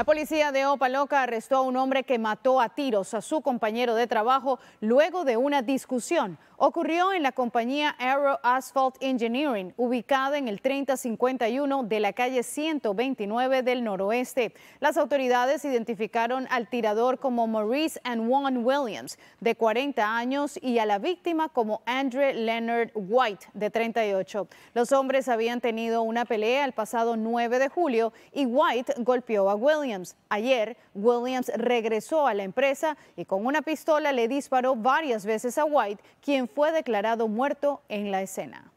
La policía de Opa Loca arrestó a un hombre que mató a tiros a su compañero de trabajo luego de una discusión. Ocurrió en la compañía Aero Asphalt Engineering, ubicada en el 3051 de la calle 129 del noroeste. Las autoridades identificaron al tirador como Maurice and Juan Williams, de 40 años, y a la víctima como Andre Leonard White, de 38. Los hombres habían tenido una pelea el pasado 9 de julio y White golpeó a Williams. Ayer, Williams regresó a la empresa y con una pistola le disparó varias veces a White, quien fue declarado muerto en la escena.